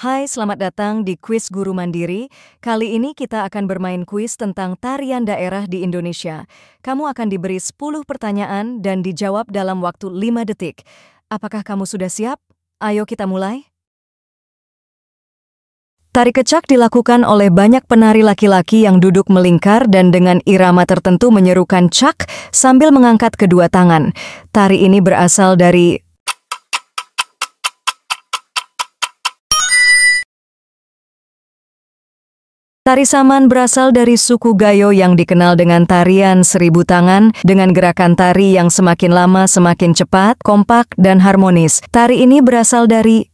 Hai, selamat datang di Kuis Guru Mandiri. Kali ini kita akan bermain kuis tentang tarian daerah di Indonesia. Kamu akan diberi 10 pertanyaan dan dijawab dalam waktu 5 detik. Apakah kamu sudah siap? Ayo kita mulai. Tari kecak dilakukan oleh banyak penari laki-laki yang duduk melingkar dan dengan irama tertentu menyerukan cak sambil mengangkat kedua tangan. Tari ini berasal dari Tari Saman berasal dari suku Gayo yang dikenal dengan tarian seribu tangan dengan gerakan tari yang semakin lama semakin cepat, kompak, dan harmonis. Tari ini berasal dari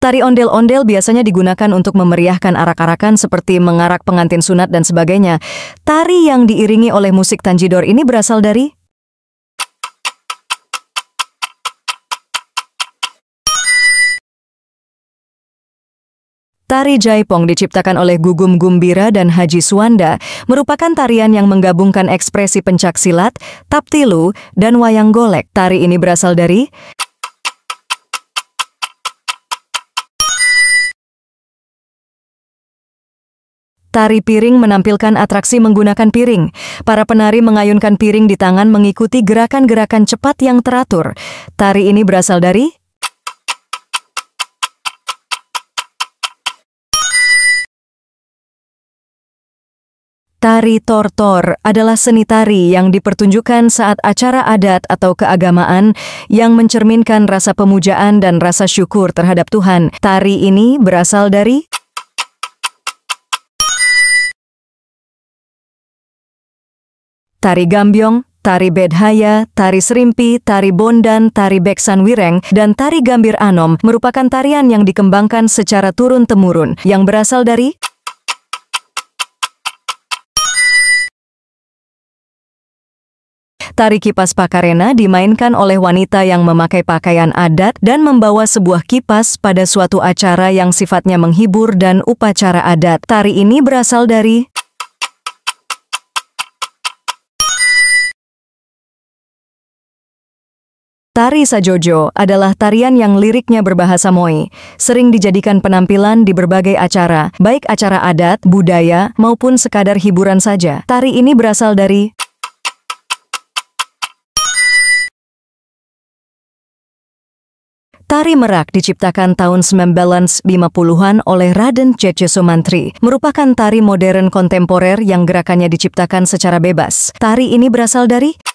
Tari ondel-ondel biasanya digunakan untuk memeriahkan arak-arakan seperti mengarak pengantin sunat dan sebagainya. Tari yang diiringi oleh musik tanjidor ini berasal dari Tari Jaipong diciptakan oleh Gugum Gumbira dan Haji Suwanda, merupakan tarian yang menggabungkan ekspresi pencak silat, taptilu, dan wayang golek. Tari ini berasal dari Tari piring menampilkan atraksi menggunakan piring. Para penari mengayunkan piring di tangan mengikuti gerakan-gerakan cepat yang teratur. Tari ini berasal dari Tari tortor adalah seni tari yang dipertunjukkan saat acara adat atau keagamaan yang mencerminkan rasa pemujaan dan rasa syukur terhadap Tuhan. Tari ini berasal dari Tari Gambyong, Tari Bedhaya, Tari Serimpi, Tari Bondan, Tari Beksan Wireng, dan Tari Gambir Anom merupakan tarian yang dikembangkan secara turun-temurun yang berasal dari tari kipas pakarena dimainkan oleh wanita yang memakai pakaian adat dan membawa sebuah kipas pada suatu acara yang sifatnya menghibur dan upacara adat. Tari ini berasal dari Tari Sajojo adalah tarian yang liriknya berbahasa Moi, sering dijadikan penampilan di berbagai acara, baik acara adat, budaya, maupun sekadar hiburan saja. Tari ini berasal dari Tari Merak diciptakan tahun 1950-an oleh Raden Cece Sumantri, merupakan tari modern kontemporer yang gerakannya diciptakan secara bebas. Tari ini berasal dari